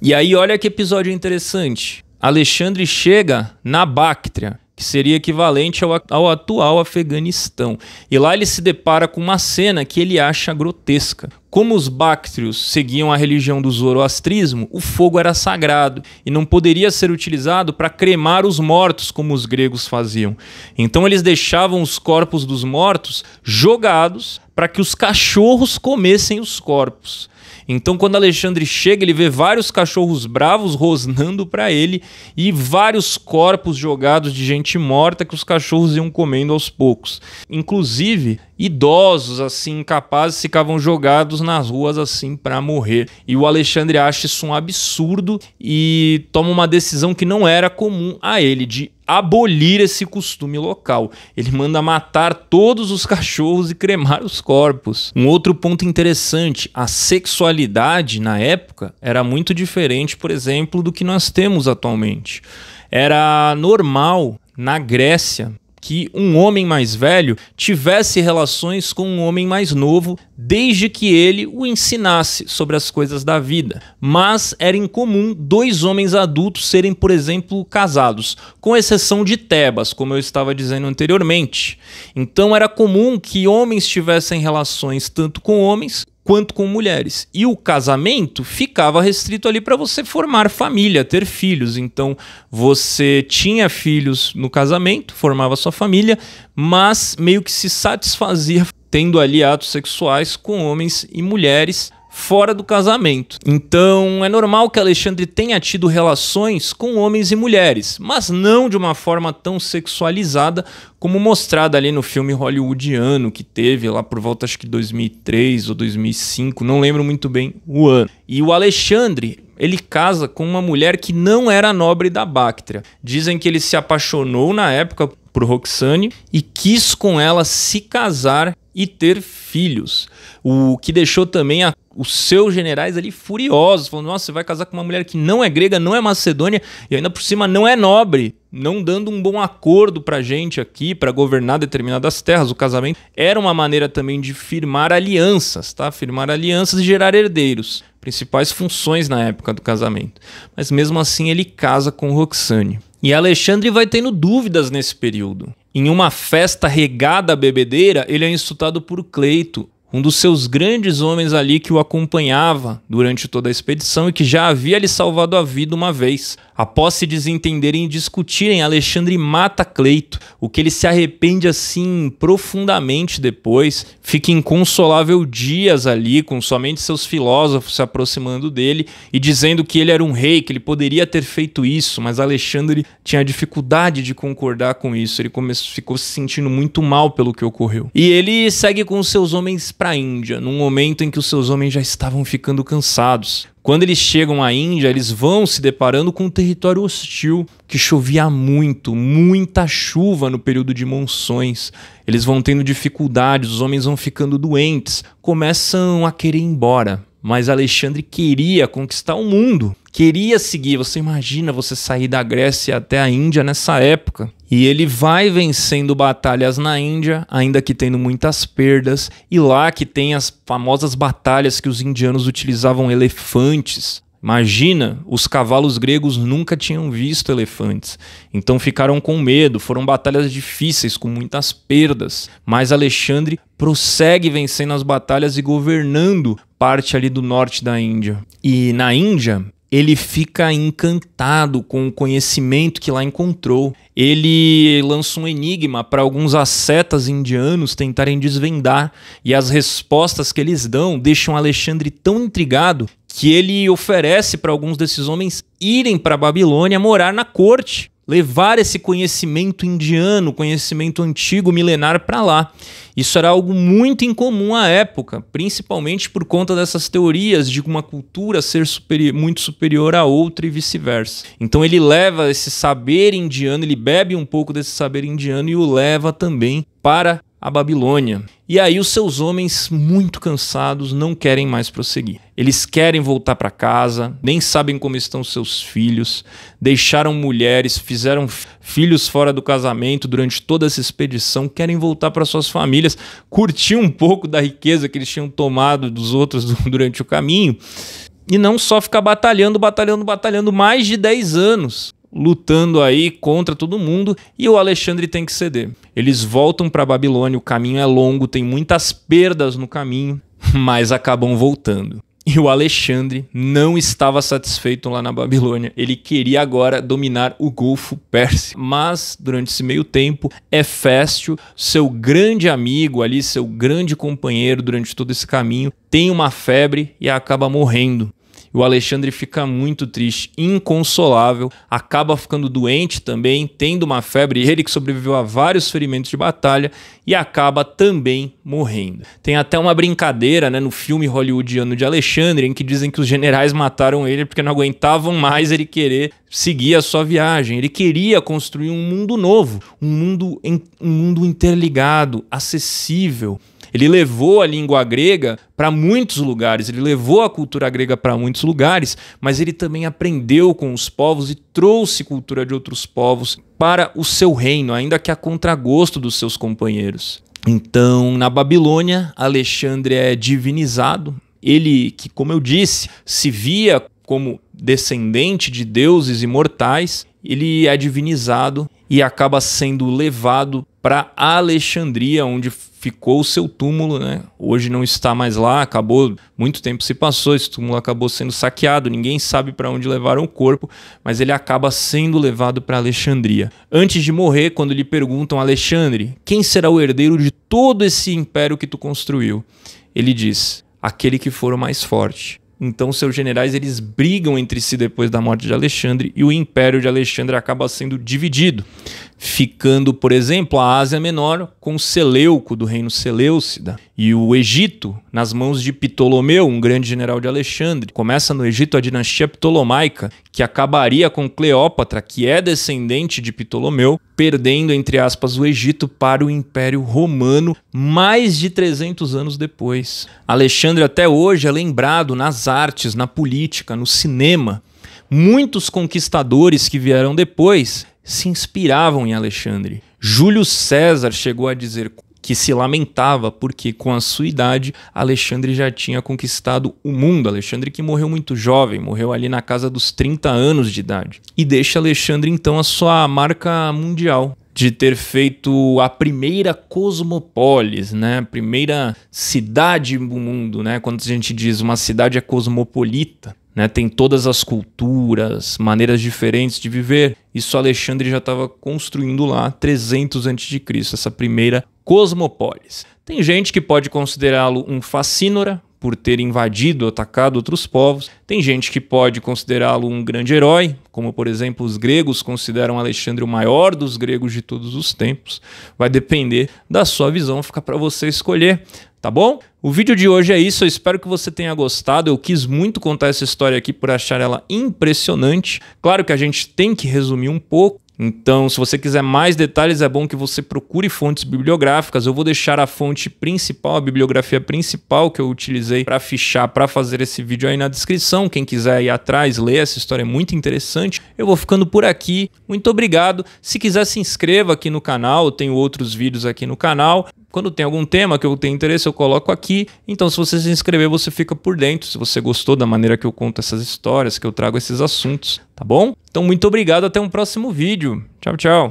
E aí, olha que episódio interessante. Alexandre chega na Báctria, que seria equivalente ao, ao, atual Afeganistão. E lá ele se depara com uma cena que ele acha grotesca. Como os báctrios seguiam a religião do zoroastrismo, o fogo era sagrado e não poderia ser utilizado para cremar os mortos, como os gregos faziam. Então eles deixavam os corpos dos mortos jogados para que os cachorros comessem os corpos. Então, quando Alexandre chega, ele vê vários cachorros bravos rosnando para ele e vários corpos jogados de gente morta que os cachorros iam comendo aos poucos. Inclusive, idosos assim incapazes ficavam jogados nas ruas assim para morrer. E o Alexandre acha isso um absurdo e toma uma decisão que não era comum a ele de abolir esse costume local. Ele manda matar todos os cachorros e cremar os corpos. Um outro ponto interessante, a sexualidade na época era muito diferente, por exemplo, do que nós temos atualmente. Era normal na Grécia que um homem mais velho tivesse relações com um homem mais novo, desde que ele o ensinasse sobre as coisas da vida. Mas era incomum dois homens adultos serem, por exemplo, casados, com exceção de Tebas, como eu estava dizendo anteriormente. Então era comum que homens tivessem relações tanto com homens quanto com mulheres. E o casamento ficava restrito ali para você formar família, ter filhos. Então você tinha filhos no casamento, formava sua família, mas meio que se satisfazia tendo ali atos sexuais com homens e mulheres fora do casamento. Então, é normal que Alexandre tenha tido relações com homens e mulheres, mas não de uma forma tão sexualizada como mostrada ali no filme hollywoodiano que teve lá por volta acho que 2003 ou 2005, não lembro muito bem o ano. E o Alexandre, ele casa com uma mulher que não era nobre da Báctria. Dizem que ele se apaixonou na época por Roxane e quis com ela se casar e ter filhos, o que deixou também a os seus generais ali furiosos, falando: nossa, você vai casar com uma mulher que não é grega, não é macedônia e ainda por cima não é nobre, não dando um bom acordo para gente aqui para governar determinadas terras. O casamento era uma maneira também de firmar alianças, tá? Firmar alianças e gerar herdeiros, principais funções na época do casamento. Mas mesmo assim ele casa com Roxane. E Alexandre vai tendo dúvidas nesse período. Em uma festa regada à bebedeira, ele é insultado por Cleito, um dos seus grandes homens ali que o acompanhava durante toda a expedição e que já havia lhe salvado a vida uma vez, Após se desentenderem e discutirem, Alexandre mata Cleito, o que ele se arrepende assim profundamente depois. Fica inconsolável dias ali, com somente seus filósofos se aproximando dele e dizendo que ele era um rei, que ele poderia ter feito isso, mas Alexandre tinha dificuldade de concordar com isso. Ele começou, ficou se sentindo muito mal pelo que ocorreu. E ele segue com seus homens para a Índia, num momento em que os seus homens já estavam ficando cansados. Quando eles chegam à Índia, eles vão se deparando com um território hostil, que chovia muito, muita chuva no período de monções. Eles vão tendo dificuldades, os homens vão ficando doentes, começam a querer ir embora. Mas Alexandre queria conquistar o mundo, queria seguir. Você imagina você sair da Grécia até a Índia nessa época. E ele vai vencendo batalhas na Índia, ainda que tendo muitas perdas, e lá que tem as famosas batalhas que os indianos utilizavam elefantes Imagina, os cavalos gregos nunca tinham visto elefantes, então ficaram com medo, foram batalhas difíceis, com muitas perdas. Mas Alexandre prossegue vencendo as batalhas e governando parte ali do norte da Índia. E na Índia, ele fica encantado com o conhecimento que lá encontrou. Ele lança um enigma para alguns ascetas indianos tentarem desvendar, e as respostas que eles dão deixam Alexandre tão intrigado que ele oferece para alguns desses homens irem para Babilônia morar na corte, levar esse conhecimento indiano, conhecimento antigo, milenar para lá. Isso era algo muito incomum à época, principalmente por conta dessas teorias de uma cultura ser superi muito superior a outra e vice-versa. Então ele leva esse saber indiano, ele bebe um pouco desse saber indiano e o leva também para a Babilônia. E aí os seus homens, muito cansados, não querem mais prosseguir. Eles querem voltar para casa, nem sabem como estão seus filhos, deixaram mulheres, fizeram filhos fora do casamento durante toda essa expedição, querem voltar para suas famílias, curtir um pouco da riqueza que eles tinham tomado dos outros durante o caminho. E não só ficar batalhando, batalhando, batalhando mais de 10 anos lutando aí contra todo mundo e o Alexandre tem que ceder. Eles voltam para Babilônia, o caminho é longo, tem muitas perdas no caminho, mas acabam voltando. E o Alexandre não estava satisfeito lá na Babilônia. Ele queria agora dominar o Golfo Pérsico. Mas, durante esse meio tempo, Heféstio, seu grande amigo ali, seu grande companheiro durante todo esse caminho, tem uma febre e acaba morrendo o Alexandre fica muito triste, inconsolável, acaba ficando doente também, tendo uma febre, ele que sobreviveu a vários ferimentos de batalha e acaba também morrendo. Tem até uma brincadeira né, no filme hollywoodiano de Alexandre, em que dizem que os generais mataram ele porque não aguentavam mais ele querer seguir a sua viagem. Ele queria construir um mundo novo, um mundo, um mundo interligado, acessível ele levou a língua grega para muitos lugares, ele levou a cultura grega para muitos lugares, mas ele também aprendeu com os povos e trouxe cultura de outros povos para o seu reino, ainda que a contragosto dos seus companheiros. Então, na Babilônia, Alexandre é divinizado. Ele, que, como eu disse, se via como descendente de deuses imortais, ele é divinizado e acaba sendo levado para Alexandria, onde ficou o seu túmulo, né? Hoje não está mais lá, acabou, muito tempo se passou, esse túmulo acabou sendo saqueado, ninguém sabe para onde levaram o corpo, mas ele acaba sendo levado para Alexandria. Antes de morrer, quando lhe perguntam Alexandre, quem será o herdeiro de todo esse império que tu construiu? Ele diz: aquele que for o mais forte. Então seus generais eles brigam entre si depois da morte de Alexandre e o império de Alexandre acaba sendo dividido, ficando, por exemplo, a Ásia Menor com Seleuco do reino Seleucida e o Egito nas mãos de Ptolomeu, um grande general de Alexandre. Começa no Egito a dinastia ptolomaica, que acabaria com Cleópatra, que é descendente de Ptolomeu, perdendo, entre aspas, o Egito para o Império Romano mais de 300 anos depois. Alexandre até hoje é lembrado nas artes, na política, no cinema. Muitos conquistadores que vieram depois se inspiravam em Alexandre. Júlio César chegou a dizer: que se lamentava porque, com a sua idade, Alexandre já tinha conquistado o mundo. Alexandre que morreu muito jovem, morreu ali na casa dos 30 anos de idade. E deixa Alexandre, então, a sua marca mundial de ter feito a primeira cosmopolis, né? A primeira cidade do mundo, né? Quando a gente diz uma cidade é cosmopolita, né, tem todas as culturas, maneiras diferentes de viver. Isso Alexandre já estava construindo lá 300 a.C., essa primeira cosmopolis. Tem gente que pode considerá-lo um facínora, por ter invadido, atacado outros povos. Tem gente que pode considerá-lo um grande herói, como por exemplo os gregos consideram Alexandre o maior dos gregos de todos os tempos. Vai depender da sua visão, fica para você escolher, tá bom? O vídeo de hoje é isso, eu espero que você tenha gostado. Eu quis muito contar essa história aqui por achar ela impressionante. Claro que a gente tem que resumir um pouco, então, se você quiser mais detalhes, é bom que você procure fontes bibliográficas. Eu vou deixar a fonte principal, a bibliografia principal que eu utilizei para fichar, para fazer esse vídeo aí na descrição. Quem quiser ir atrás, ler essa história é muito interessante. Eu vou ficando por aqui. Muito obrigado. Se quiser, se inscreva aqui no canal. Eu tenho outros vídeos aqui no canal. Quando tem algum tema que eu tenho interesse, eu coloco aqui. Então, se você se inscrever, você fica por dentro. Se você gostou da maneira que eu conto essas histórias, que eu trago esses assuntos, tá bom? Então, muito obrigado. Até um próximo vídeo. Tchau, tchau.